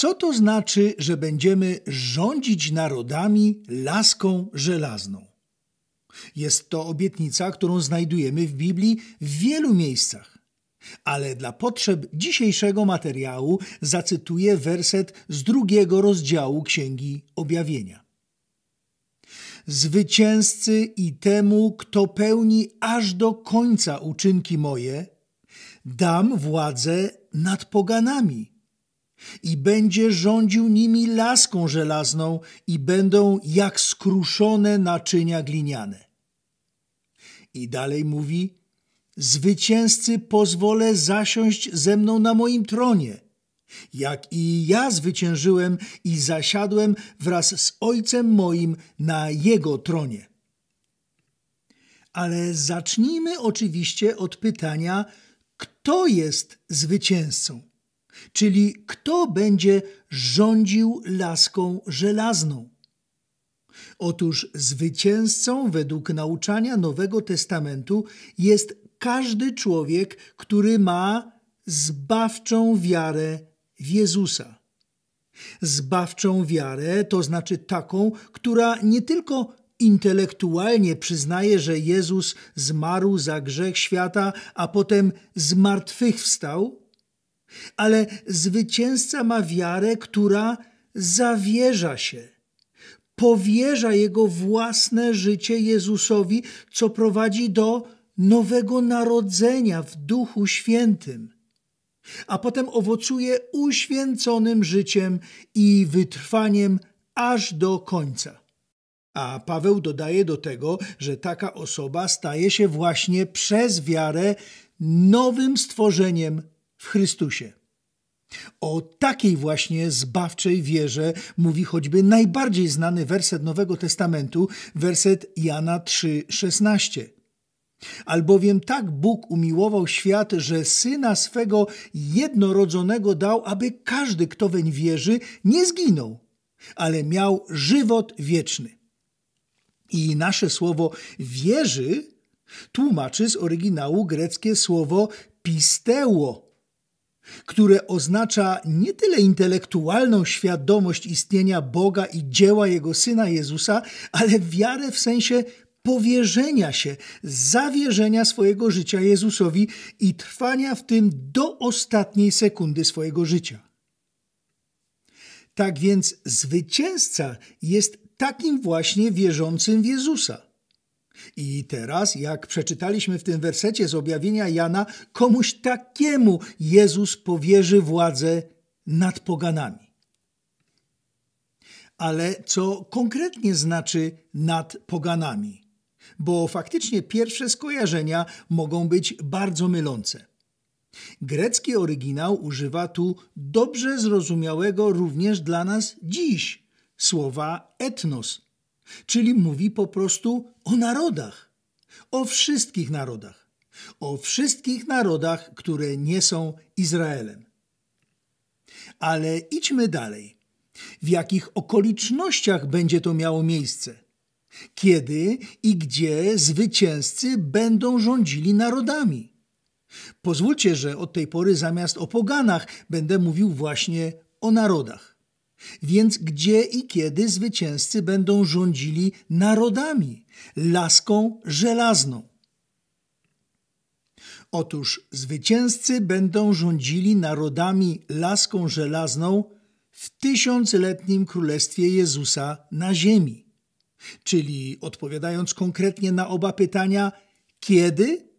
Co to znaczy, że będziemy rządzić narodami laską żelazną? Jest to obietnica, którą znajdujemy w Biblii w wielu miejscach. Ale dla potrzeb dzisiejszego materiału zacytuję werset z drugiego rozdziału Księgi Objawienia. Zwycięzcy i temu, kto pełni aż do końca uczynki moje, dam władzę nad poganami i będzie rządził nimi laską żelazną i będą jak skruszone naczynia gliniane. I dalej mówi, zwycięzcy pozwolę zasiąść ze mną na moim tronie, jak i ja zwyciężyłem i zasiadłem wraz z Ojcem moim na Jego tronie. Ale zacznijmy oczywiście od pytania, kto jest zwycięzcą? czyli kto będzie rządził laską żelazną. Otóż zwycięzcą według nauczania Nowego Testamentu jest każdy człowiek, który ma zbawczą wiarę w Jezusa. Zbawczą wiarę to znaczy taką, która nie tylko intelektualnie przyznaje, że Jezus zmarł za grzech świata, a potem zmartwychwstał, ale zwycięzca ma wiarę, która zawierza się. Powierza jego własne życie Jezusowi, co prowadzi do nowego narodzenia w Duchu Świętym, a potem owocuje uświęconym życiem i wytrwaniem aż do końca. A Paweł dodaje do tego, że taka osoba staje się właśnie przez wiarę nowym stworzeniem w Chrystusie. O takiej właśnie zbawczej wierze mówi choćby najbardziej znany werset Nowego Testamentu, werset Jana 3:16. Albowiem tak Bóg umiłował świat, że syna swego jednorodzonego dał, aby każdy, kto weń wierzy, nie zginął, ale miał żywot wieczny. I nasze słowo wierzy tłumaczy z oryginału greckie słowo pisteło które oznacza nie tyle intelektualną świadomość istnienia Boga i dzieła Jego Syna Jezusa, ale wiarę w sensie powierzenia się, zawierzenia swojego życia Jezusowi i trwania w tym do ostatniej sekundy swojego życia. Tak więc zwycięzca jest takim właśnie wierzącym w Jezusa. I teraz, jak przeczytaliśmy w tym wersecie z objawienia Jana, komuś takiemu Jezus powierzy władzę nad poganami. Ale co konkretnie znaczy nad poganami? Bo faktycznie pierwsze skojarzenia mogą być bardzo mylące. Grecki oryginał używa tu dobrze zrozumiałego również dla nas dziś słowa etnos Czyli mówi po prostu o narodach, o wszystkich narodach, o wszystkich narodach, które nie są Izraelem. Ale idźmy dalej. W jakich okolicznościach będzie to miało miejsce? Kiedy i gdzie zwycięzcy będą rządzili narodami? Pozwólcie, że od tej pory zamiast o poganach będę mówił właśnie o narodach. Więc gdzie i kiedy zwycięzcy będą rządzili narodami, laską żelazną? Otóż zwycięzcy będą rządzili narodami laską żelazną w tysiącletnim królestwie Jezusa na ziemi. Czyli odpowiadając konkretnie na oba pytania, kiedy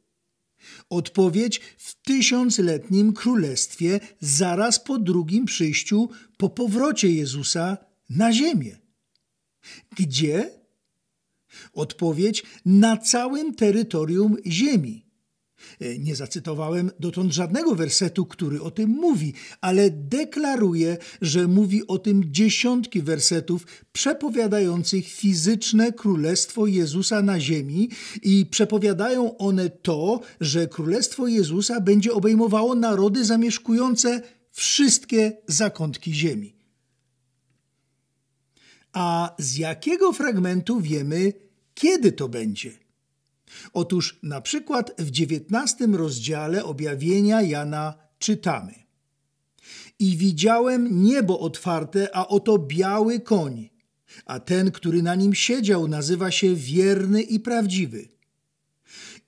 Odpowiedź w tysiącletnim królestwie zaraz po drugim przyjściu, po powrocie Jezusa na ziemię. Gdzie? Odpowiedź na całym terytorium ziemi. E, nie zacytowałem dotąd żadnego wersetu, który o tym mówi, ale deklaruję, że mówi o tym dziesiątki wersetów przepowiadających fizyczne królestwo Jezusa na ziemi i przepowiadają one to, że królestwo Jezusa będzie obejmowało narody zamieszkujące wszystkie zakątki ziemi. A z jakiego fragmentu wiemy, kiedy to będzie? Otóż na przykład w dziewiętnastym rozdziale objawienia Jana czytamy I widziałem niebo otwarte, a oto biały koń, a ten, który na nim siedział, nazywa się wierny i prawdziwy.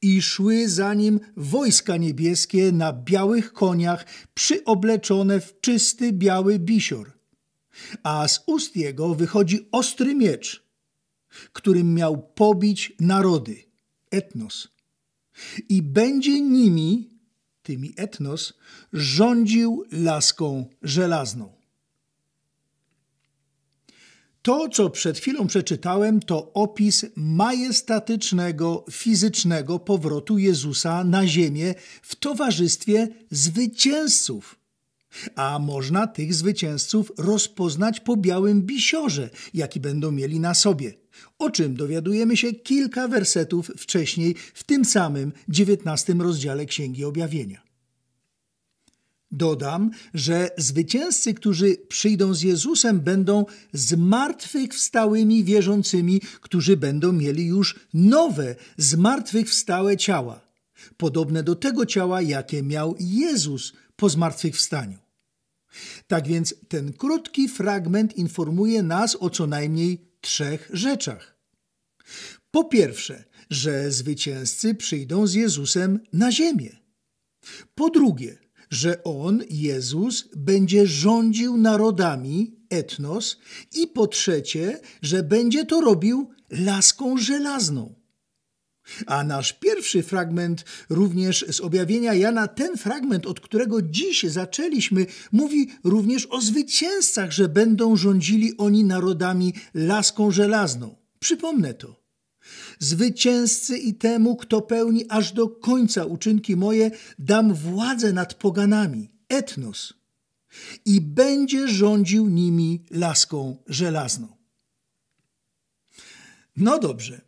I szły za nim wojska niebieskie na białych koniach, przyobleczone w czysty biały bisior. A z ust jego wychodzi ostry miecz, którym miał pobić narody etnos. I będzie nimi, tymi etnos, rządził laską żelazną. To, co przed chwilą przeczytałem, to opis majestatycznego, fizycznego powrotu Jezusa na ziemię w towarzystwie zwycięzców. A można tych zwycięzców rozpoznać po białym bisiorze, jaki będą mieli na sobie o czym dowiadujemy się kilka wersetów wcześniej w tym samym dziewiętnastym rozdziale Księgi Objawienia. Dodam, że zwycięzcy, którzy przyjdą z Jezusem, będą zmartwychwstałymi wierzącymi, którzy będą mieli już nowe, zmartwychwstałe ciała, podobne do tego ciała, jakie miał Jezus po zmartwychwstaniu. Tak więc ten krótki fragment informuje nas o co najmniej trzech rzeczach. Po pierwsze, że zwycięzcy przyjdą z Jezusem na ziemię. Po drugie, że On, Jezus, będzie rządził narodami, etnos. I po trzecie, że będzie to robił laską żelazną. A nasz pierwszy fragment, również z objawienia Jana, ten fragment, od którego dziś zaczęliśmy, mówi również o zwycięzcach, że będą rządzili oni narodami laską żelazną. Przypomnę to. Zwycięzcy i temu, kto pełni aż do końca uczynki moje, dam władzę nad poganami, etnos, i będzie rządził nimi laską żelazną. No dobrze,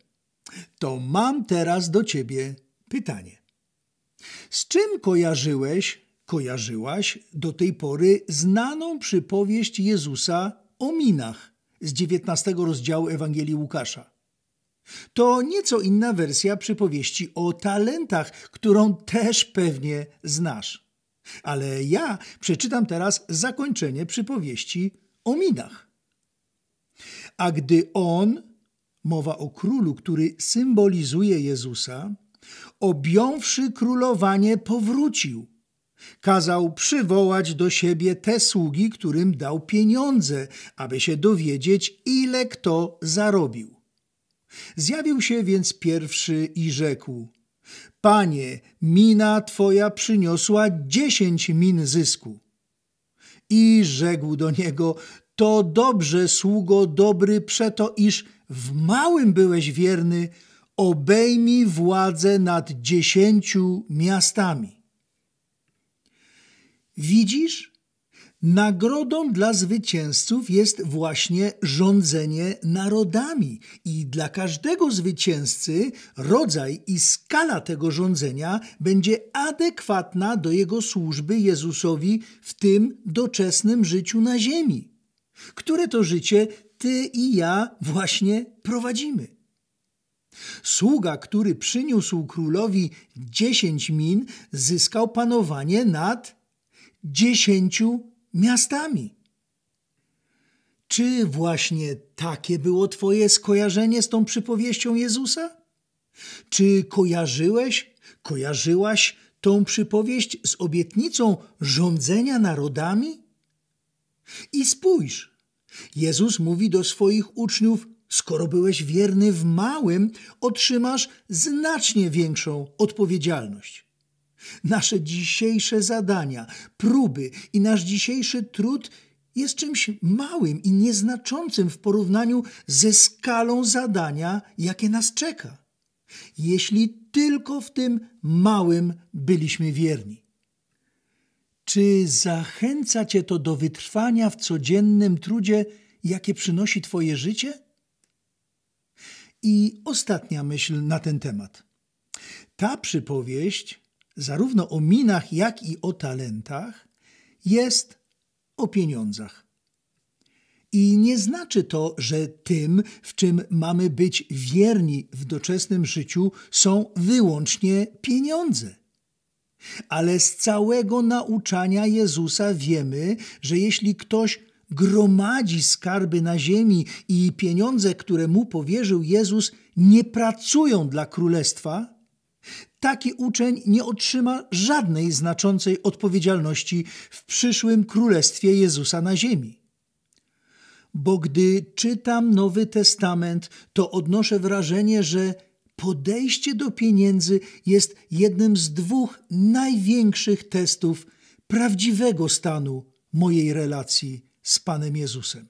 to mam teraz do ciebie pytanie. Z czym kojarzyłeś, kojarzyłaś do tej pory znaną przypowieść Jezusa o minach z XIX rozdziału Ewangelii Łukasza? To nieco inna wersja przypowieści o talentach, którą też pewnie znasz. Ale ja przeczytam teraz zakończenie przypowieści o minach. A gdy on, mowa o królu, który symbolizuje Jezusa, objąwszy królowanie, powrócił. Kazał przywołać do siebie te sługi, którym dał pieniądze, aby się dowiedzieć, ile kto zarobił. Zjawił się więc pierwszy i rzekł: Panie, mina twoja przyniosła dziesięć min zysku. I rzekł do niego: To dobrze, sługo dobry, przeto iż w małym byłeś wierny, obejmij władzę nad dziesięciu miastami. Widzisz, Nagrodą dla zwycięzców jest właśnie rządzenie narodami, i dla każdego zwycięzcy rodzaj i skala tego rządzenia będzie adekwatna do jego służby Jezusowi w tym doczesnym życiu na ziemi, które to życie ty i ja właśnie prowadzimy. Sługa, który przyniósł królowi dziesięć min, zyskał panowanie nad dziesięciu miastami. Czy właśnie takie było Twoje skojarzenie z tą przypowieścią Jezusa? Czy kojarzyłeś, kojarzyłaś tą przypowieść z obietnicą rządzenia narodami? I spójrz, Jezus mówi do swoich uczniów: Skoro byłeś wierny w małym, otrzymasz znacznie większą odpowiedzialność. Nasze dzisiejsze zadania, próby i nasz dzisiejszy trud jest czymś małym i nieznaczącym w porównaniu ze skalą zadania, jakie nas czeka. Jeśli tylko w tym małym byliśmy wierni. Czy zachęca Cię to do wytrwania w codziennym trudzie, jakie przynosi Twoje życie? I ostatnia myśl na ten temat. Ta przypowieść zarówno o minach, jak i o talentach, jest o pieniądzach. I nie znaczy to, że tym, w czym mamy być wierni w doczesnym życiu, są wyłącznie pieniądze. Ale z całego nauczania Jezusa wiemy, że jeśli ktoś gromadzi skarby na ziemi i pieniądze, które mu powierzył Jezus, nie pracują dla królestwa, taki uczeń nie otrzyma żadnej znaczącej odpowiedzialności w przyszłym królestwie Jezusa na ziemi. Bo gdy czytam Nowy Testament, to odnoszę wrażenie, że podejście do pieniędzy jest jednym z dwóch największych testów prawdziwego stanu mojej relacji z Panem Jezusem.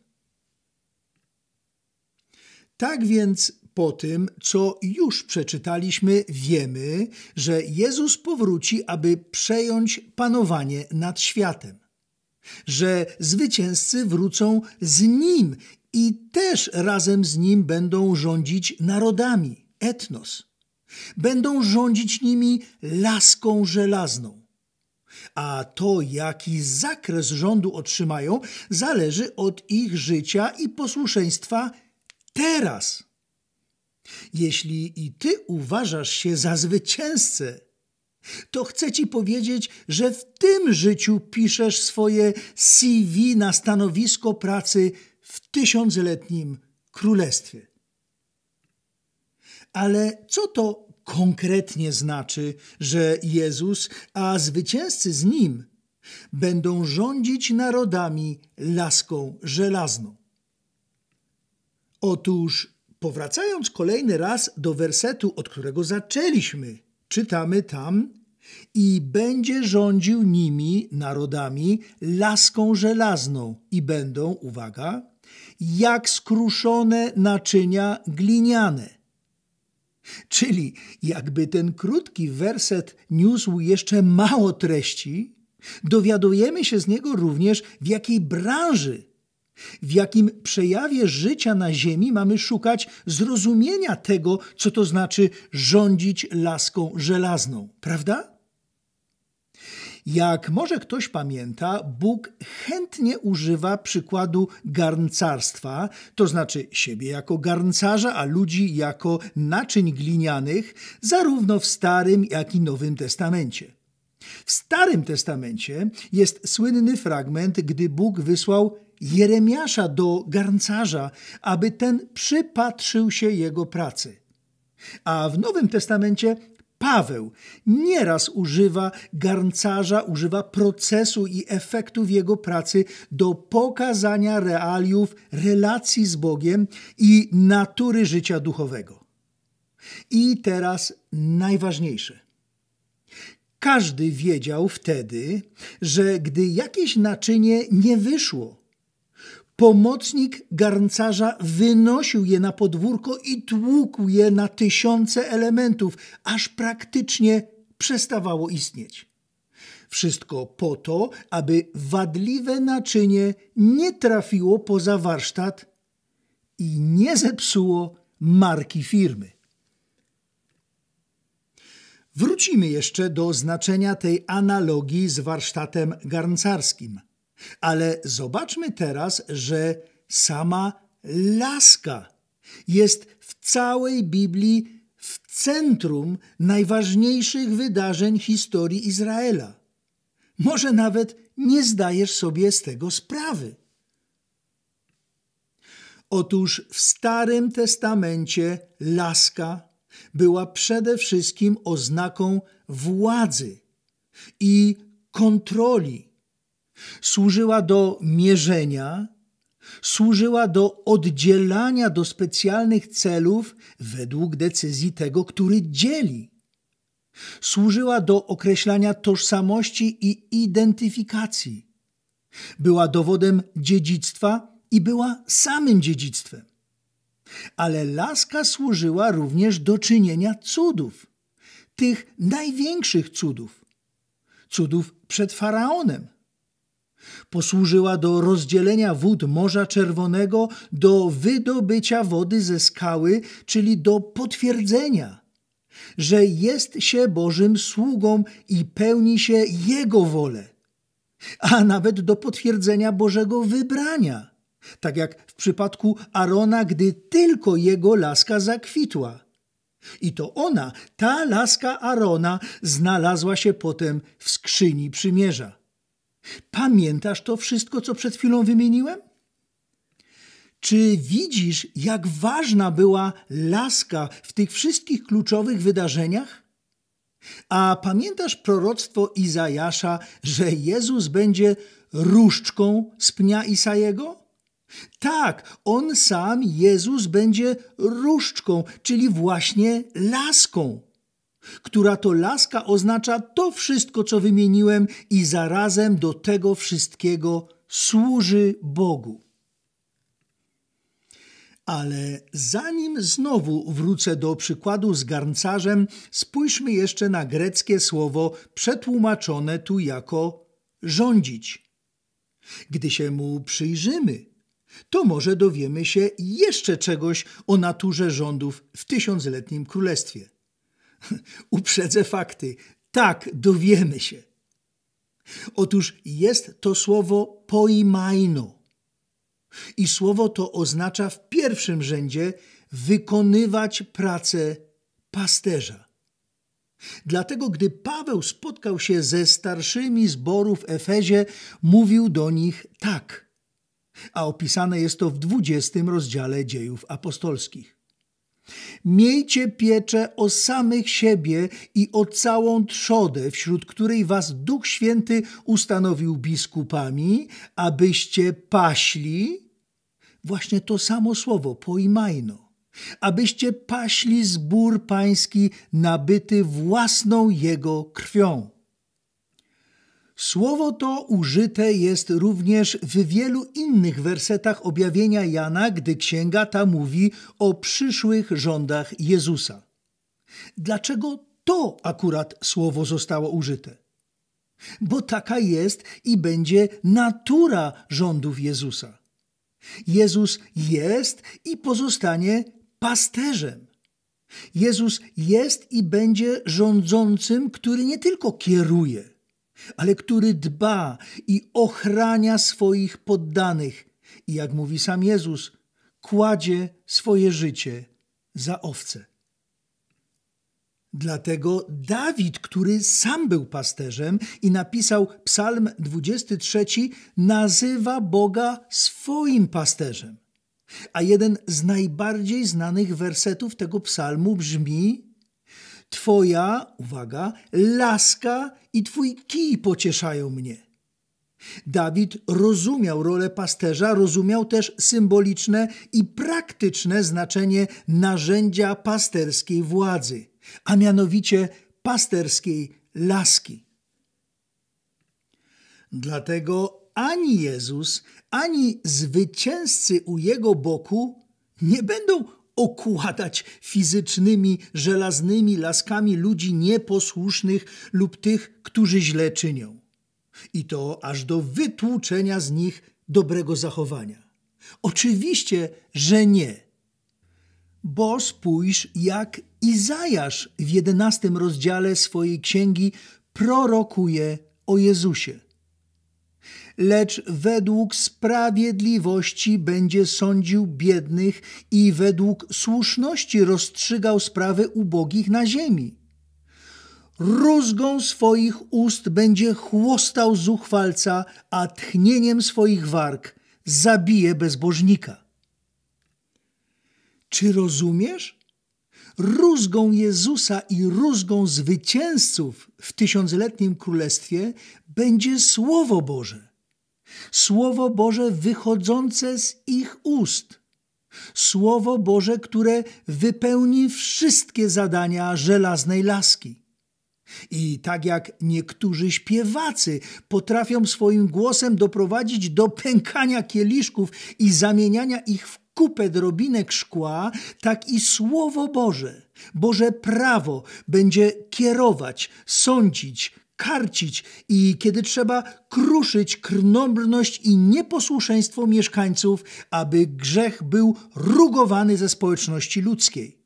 Tak więc po tym, co już przeczytaliśmy, wiemy, że Jezus powróci, aby przejąć panowanie nad światem. Że zwycięzcy wrócą z Nim i też razem z Nim będą rządzić narodami, etnos. Będą rządzić nimi laską żelazną. A to, jaki zakres rządu otrzymają, zależy od ich życia i posłuszeństwa teraz. Jeśli i ty uważasz się za zwycięzcę, to chcę ci powiedzieć, że w tym życiu piszesz swoje CV na stanowisko pracy w tysiącletnim królestwie. Ale co to konkretnie znaczy, że Jezus, a zwycięzcy z nim, będą rządzić narodami laską żelazną? Otóż Powracając kolejny raz do wersetu, od którego zaczęliśmy, czytamy tam: I będzie rządził nimi, narodami, laską żelazną, i będą, uwaga, jak skruszone naczynia gliniane. Czyli jakby ten krótki werset niósł jeszcze mało treści, dowiadujemy się z niego również, w jakiej branży w jakim przejawie życia na Ziemi mamy szukać zrozumienia tego, co to znaczy rządzić laską żelazną, prawda? Jak może ktoś pamięta, Bóg chętnie używa przykładu garncarstwa, to znaczy siebie jako garncarza, a ludzi jako naczyń glinianych, zarówno w Starym, jak i Nowym Testamencie. W Starym Testamencie jest słynny fragment, gdy Bóg wysłał Jeremiasza do garncarza, aby ten przypatrzył się jego pracy. A w Nowym Testamencie Paweł nieraz używa garncarza, używa procesu i efektów jego pracy do pokazania realiów relacji z Bogiem i natury życia duchowego. I teraz najważniejsze. Każdy wiedział wtedy, że gdy jakieś naczynie nie wyszło, Pomocnik garncarza wynosił je na podwórko i tłukł je na tysiące elementów, aż praktycznie przestawało istnieć. Wszystko po to, aby wadliwe naczynie nie trafiło poza warsztat i nie zepsuło marki firmy. Wrócimy jeszcze do znaczenia tej analogii z warsztatem garncarskim – ale zobaczmy teraz, że sama laska jest w całej Biblii w centrum najważniejszych wydarzeń historii Izraela. Może nawet nie zdajesz sobie z tego sprawy. Otóż w Starym Testamencie laska była przede wszystkim oznaką władzy i kontroli służyła do mierzenia, służyła do oddzielania do specjalnych celów według decyzji tego, który dzieli. Służyła do określania tożsamości i identyfikacji. Była dowodem dziedzictwa i była samym dziedzictwem. Ale laska służyła również do czynienia cudów, tych największych cudów, cudów przed faraonem Posłużyła do rozdzielenia wód Morza Czerwonego, do wydobycia wody ze skały, czyli do potwierdzenia, że jest się Bożym sługą i pełni się Jego wolę, a nawet do potwierdzenia Bożego wybrania, tak jak w przypadku Arona, gdy tylko jego laska zakwitła. I to ona, ta laska Arona, znalazła się potem w skrzyni przymierza. Pamiętasz to wszystko, co przed chwilą wymieniłem? Czy widzisz, jak ważna była laska w tych wszystkich kluczowych wydarzeniach? A pamiętasz proroctwo Izajasza, że Jezus będzie różdżką z pnia Isajego? Tak, on sam, Jezus, będzie różdżką, czyli właśnie laską która to laska oznacza to wszystko, co wymieniłem, i zarazem do tego wszystkiego służy Bogu. Ale zanim znowu wrócę do przykładu z garncarzem, spójrzmy jeszcze na greckie słowo przetłumaczone tu jako rządzić. Gdy się mu przyjrzymy, to może dowiemy się jeszcze czegoś o naturze rządów w tysiącletnim królestwie. Uprzedzę fakty. Tak, dowiemy się. Otóż jest to słowo poimajno. I słowo to oznacza w pierwszym rzędzie wykonywać pracę pasterza. Dlatego, gdy Paweł spotkał się ze starszymi zboru w Efezie, mówił do nich tak, a opisane jest to w 20 rozdziale dziejów apostolskich. Miejcie pieczę o samych siebie i o całą trzodę, wśród której was Duch Święty ustanowił biskupami, abyście paśli. Właśnie to samo słowo, poimajno. Abyście paśli zbór pański nabyty własną jego krwią Słowo to użyte jest również w wielu innych wersetach objawienia Jana, gdy księga ta mówi o przyszłych rządach Jezusa. Dlaczego to akurat słowo zostało użyte? Bo taka jest i będzie natura rządów Jezusa. Jezus jest i pozostanie pasterzem. Jezus jest i będzie rządzącym, który nie tylko kieruje – ale który dba i ochrania swoich poddanych i jak mówi sam Jezus, kładzie swoje życie za owce. Dlatego Dawid, który sam był pasterzem i napisał Psalm 23, nazywa Boga swoim pasterzem. A jeden z najbardziej znanych wersetów tego psalmu brzmi: Twoja, uwaga, laska i Twój kij pocieszają mnie. Dawid rozumiał rolę pasterza, rozumiał też symboliczne i praktyczne znaczenie narzędzia pasterskiej władzy, a mianowicie pasterskiej laski. Dlatego ani Jezus, ani zwycięzcy u jego boku nie będą okładać fizycznymi, żelaznymi laskami ludzi nieposłusznych lub tych, którzy źle czynią. I to aż do wytłuczenia z nich dobrego zachowania. Oczywiście, że nie. Bo spójrz, jak Izajasz w jedenastym rozdziale swojej księgi prorokuje o Jezusie lecz według sprawiedliwości będzie sądził biednych i według słuszności rozstrzygał sprawy ubogich na ziemi. Rózgą swoich ust będzie chłostał zuchwalca, a tchnieniem swoich warg zabije bezbożnika. Czy rozumiesz? Rózgą Jezusa i rózgą zwycięzców w tysiącletnim królestwie będzie Słowo Boże. Słowo Boże wychodzące z ich ust. Słowo Boże, które wypełni wszystkie zadania żelaznej laski. I tak jak niektórzy śpiewacy potrafią swoim głosem doprowadzić do pękania kieliszków i zamieniania ich w kupę drobinek szkła, tak i Słowo Boże, Boże prawo będzie kierować, sądzić, karcić i kiedy trzeba kruszyć krnąbrność i nieposłuszeństwo mieszkańców, aby grzech był rugowany ze społeczności ludzkiej.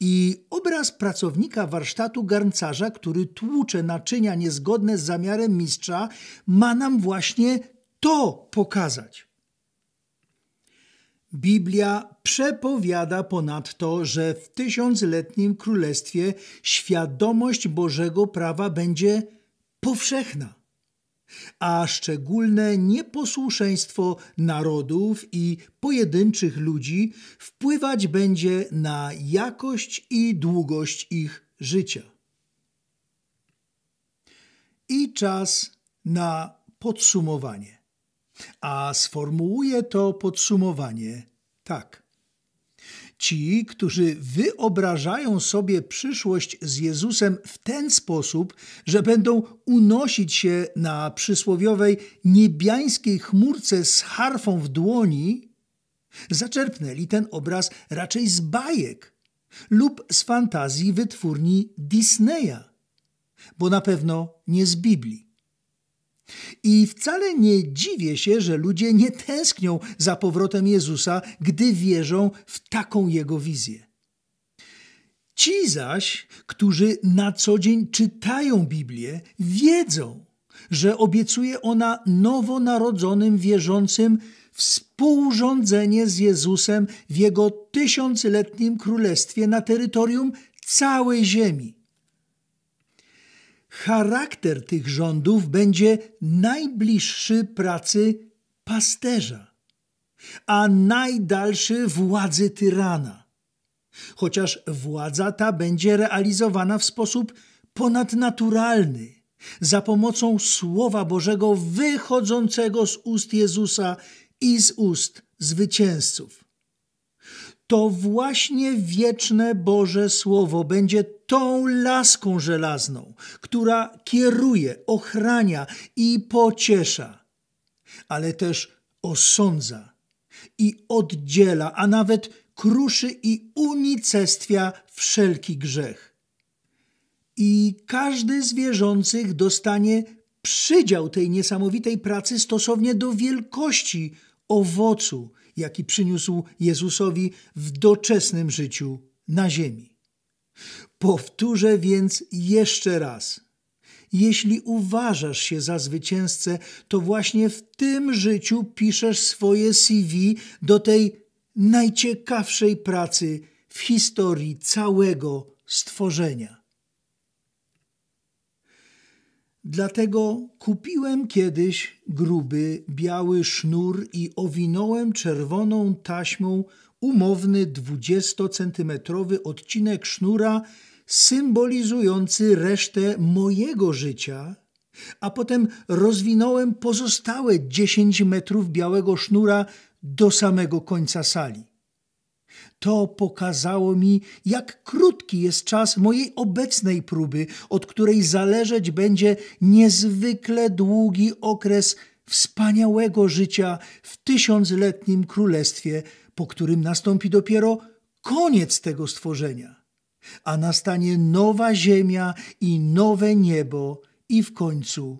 I obraz pracownika warsztatu garncarza, który tłucze naczynia niezgodne z zamiarem mistrza, ma nam właśnie to pokazać. Biblia przepowiada ponadto, że w tysiącletnim królestwie świadomość Bożego prawa będzie powszechna, a szczególne nieposłuszeństwo narodów i pojedynczych ludzi wpływać będzie na jakość i długość ich życia. I czas na podsumowanie a sformułuje to podsumowanie tak. Ci, którzy wyobrażają sobie przyszłość z Jezusem w ten sposób, że będą unosić się na przysłowiowej niebiańskiej chmurce z harfą w dłoni, zaczerpnęli ten obraz raczej z bajek lub z fantazji wytwórni Disneya, bo na pewno nie z Biblii. I wcale nie dziwię się, że ludzie nie tęsknią za powrotem Jezusa, gdy wierzą w taką jego wizję. Ci zaś, którzy na co dzień czytają Biblię, wiedzą, że obiecuje ona nowonarodzonym wierzącym współrządzenie z Jezusem w jego tysiącletnim królestwie na terytorium całej ziemi. Charakter tych rządów będzie najbliższy pracy pasterza, a najdalszy władzy tyrana. Chociaż władza ta będzie realizowana w sposób ponadnaturalny, za pomocą Słowa Bożego wychodzącego z ust Jezusa i z ust zwycięzców. To właśnie wieczne Boże Słowo będzie tą laską żelazną, która kieruje, ochrania i pociesza, ale też osądza i oddziela, a nawet kruszy i unicestwia wszelki grzech. I każdy z wierzących dostanie przydział tej niesamowitej pracy stosownie do wielkości owocu, jaki przyniósł Jezusowi w doczesnym życiu na ziemi. Powtórzę więc jeszcze raz. Jeśli uważasz się za zwycięzcę, to właśnie w tym życiu piszesz swoje CV do tej najciekawszej pracy w historii całego stworzenia. Dlatego kupiłem kiedyś gruby, biały sznur i owinąłem czerwoną taśmą umowny 20-centymetrowy odcinek sznura symbolizujący resztę mojego życia, a potem rozwinąłem pozostałe 10 metrów białego sznura do samego końca sali. To pokazało mi, jak krótki jest czas mojej obecnej próby, od której zależeć będzie niezwykle długi okres wspaniałego życia w tysiącletnim królestwie, po którym nastąpi dopiero koniec tego stworzenia, a nastanie nowa ziemia i nowe niebo i w końcu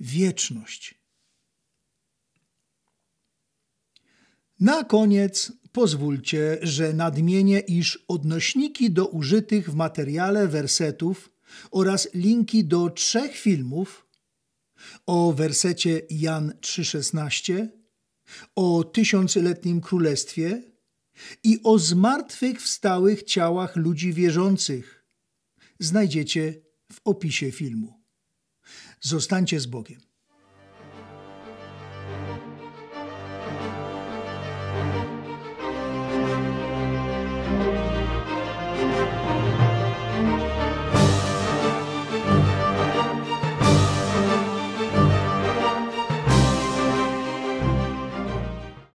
wieczność. Na koniec pozwólcie, że nadmienię, iż odnośniki do użytych w materiale wersetów oraz linki do trzech filmów o wersecie Jan 3:16, o tysiącletnim królestwie i o zmartwychwstałych ciałach ludzi wierzących znajdziecie w opisie filmu. Zostańcie z Bogiem.